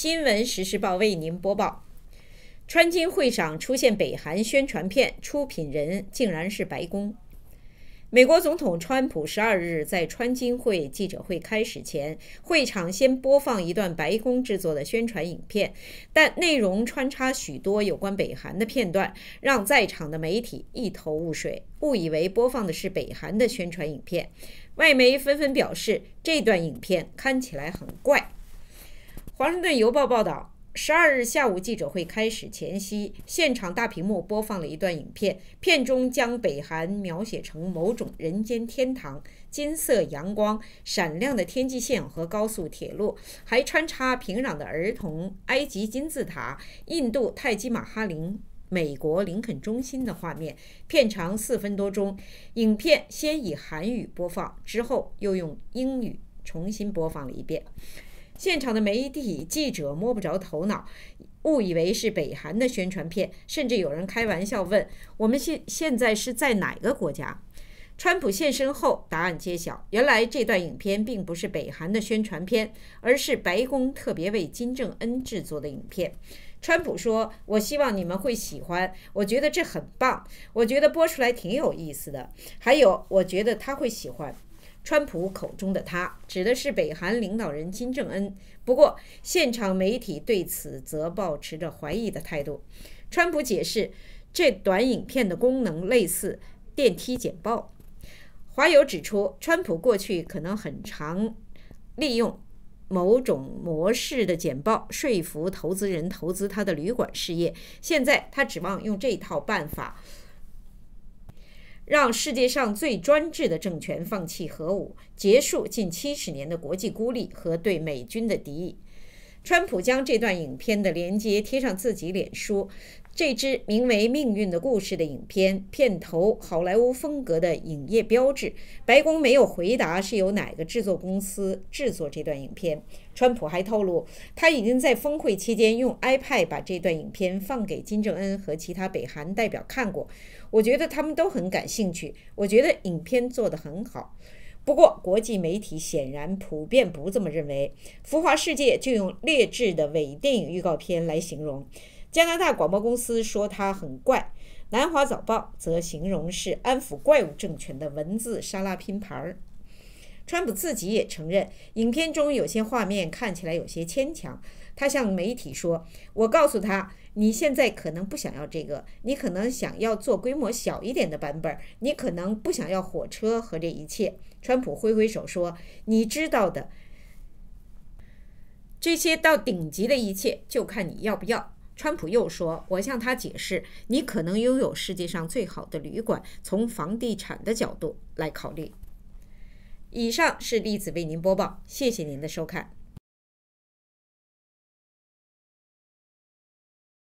新闻实时报为您播报：川金会上出现北韩宣传片，出品人竟然是白宫。美国总统川普十二日在川金会记者会开始前，会场先播放一段白宫制作的宣传影片，但内容穿插许多有关北韩的片段，让在场的媒体一头雾水，误以为播放的是北韩的宣传影片。外媒纷纷表示，这段影片看起来很怪。《华盛顿邮报》报道，十二日下午记者会开始前夕，现场大屏幕播放了一段影片，片中将北韩描写成某种人间天堂，金色阳光、闪亮的天际线和高速铁路，还穿插平壤的儿童、埃及金字塔、印度泰姬玛哈林、美国林肯中心的画面。片长四分多钟，影片先以韩语播放，之后又用英语重新播放了一遍。现场的媒体记者摸不着头脑，误以为是北韩的宣传片，甚至有人开玩笑问：“我们现现在是在哪个国家？”川普现身后，答案揭晓：原来这段影片并不是北韩的宣传片，而是白宫特别为金正恩制作的影片。川普说：“我希望你们会喜欢，我觉得这很棒，我觉得播出来挺有意思的。还有，我觉得他会喜欢。”川普口中的他指的是北韩领导人金正恩，不过现场媒体对此则保持着怀疑的态度。川普解释，这短影片的功能类似电梯简报。华友指出，川普过去可能很长利用某种模式的简报说服投资人投资他的旅馆事业，现在他指望用这套办法。让世界上最专制的政权放弃核武，结束近七十年的国际孤立和对美军的敌意。川普将这段影片的连接贴上自己脸书。这支名为《命运的故事》的影片片头，好莱坞风格的影业标志。白宫没有回答是由哪个制作公司制作这段影片。川普还透露，他已经在峰会期间用 iPad 把这段影片放给金正恩和其他北韩代表看过。我觉得他们都很感兴趣。我觉得影片做得很好。不过，国际媒体显然普遍不这么认为。《浮华世界》就用劣质的伪电影预告片来形容。加拿大广播公司说他很怪，南华早报则形容是安抚怪物政权的文字沙拉拼盘儿。川普自己也承认，影片中有些画面看起来有些牵强。他向媒体说：“我告诉他，你现在可能不想要这个，你可能想要做规模小一点的版本，你可能不想要火车和这一切。”川普挥挥手说：“你知道的，这些到顶级的一切，就看你要不要。”川普又说：“我向他解释，你可能拥有世界上最好的旅馆。从房地产的角度来考虑。”以上是例子为您播报，谢谢您的收看。